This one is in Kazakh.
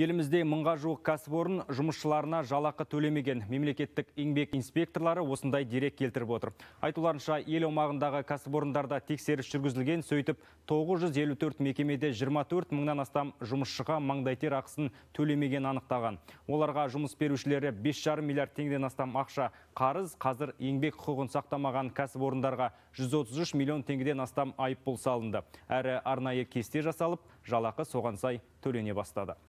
Елімізде мыңға жуық кәсіпорын жұмысшыларына жалақы төлемеген мемлекеттік еңбек инспекторлары осындай дерек келтіріп отыр. Айтуларынша ел аумағындағы кәсіпорындарда тексеріс жүргізілген сөйтіп 954 мекемеде 24 мыңнан астам жұмысшыға маңдайтер ақысын төлемеген анықтаған. Оларға жұмыс берушілері 5,5 миллиард теңгеден астам ақша қарыз қазір еңбек құқығын сақтамаған кәсіпорындарға 133 миллион теңгеден астам айыппұл салынды. Әрі арнайы кесте жасалып, жалақы соған төлене бастады.